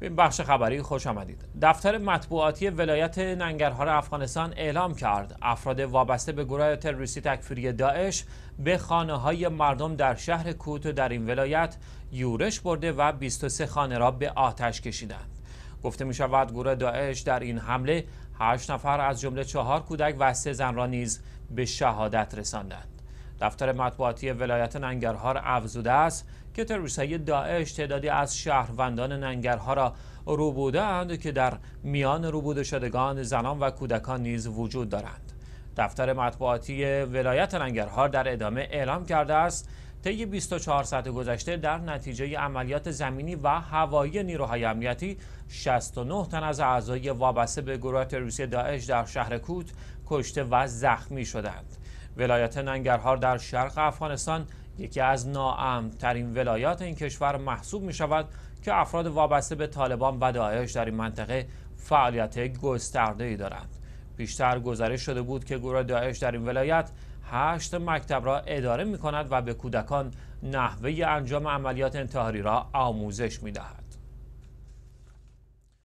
به بخش خبری خوش آمدید دفتر مطبوعاتی ولایت ننگرهار افغانستان اعلام کرد افراد وابسته به گروه تروریستی تکفیری داعش به خانه های مردم در شهر کوت در این ولایت یورش برده و 23 خانه را به آتش کشیدند گفته می شود گروه داعش در این حمله 8 نفر از جمله چهار کودک و 3 زن را نیز به شهادت رساندند دفتر مطبوعاتی ولایت ننگرهار افزوده است که تروریستهای داعش تعدادی از شهروندان ننگرهار را روبوده اند که در میان روبوده شدگان زنان و کودکان نیز وجود دارند دفتر مطبوعاتی ولایت ننگرهار در ادامه اعلام کرده است طی 24 ساعت گذشته در نتیجه عملیات زمینی و هوایی نیروهای امنیتی 69 تن از اعضای وابسته به گروه تروریستی داعش در شهر کوت کشته و زخمی شدند ولایت ننگرهار در شرق افغانستان یکی از ترین ولایات این کشور محسوب می شود که افراد وابسته به طالبان و داعش در این منطقه فعالیت گسترده ای دارند بیشتر گزارش شده بود که گروه داعش در این ولایت هشت مکتب را اداره می کند و به کودکان نحوه انجام عملیات انتحاری را آموزش می دهد.